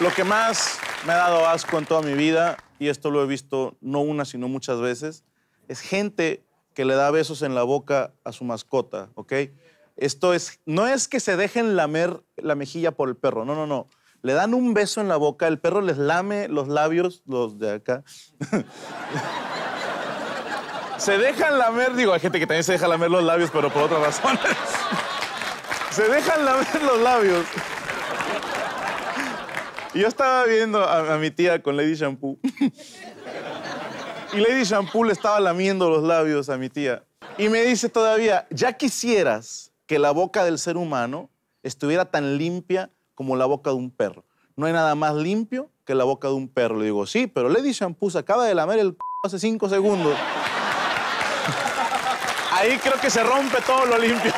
Lo que más me ha dado asco en toda mi vida, y esto lo he visto no una, sino muchas veces, es gente que le da besos en la boca a su mascota, ¿ok? Esto es, no es que se dejen lamer la mejilla por el perro, no, no, no. Le dan un beso en la boca, el perro les lame los labios, los de acá. se dejan lamer, digo, hay gente que también se deja lamer los labios, pero por otras razones. se dejan lamer los labios yo estaba viendo a, mi tía con Lady Shampoo. Y Lady Shampoo le estaba lamiendo los labios a mi tía. Y me dice todavía, ya quisieras que la boca del ser humano estuviera tan limpia como la boca de un perro. No hay nada más limpio que la boca de un perro. Le digo, sí, pero Lady Shampoo se acaba de lamer el c hace cinco segundos. Ahí creo que se rompe todo lo limpio.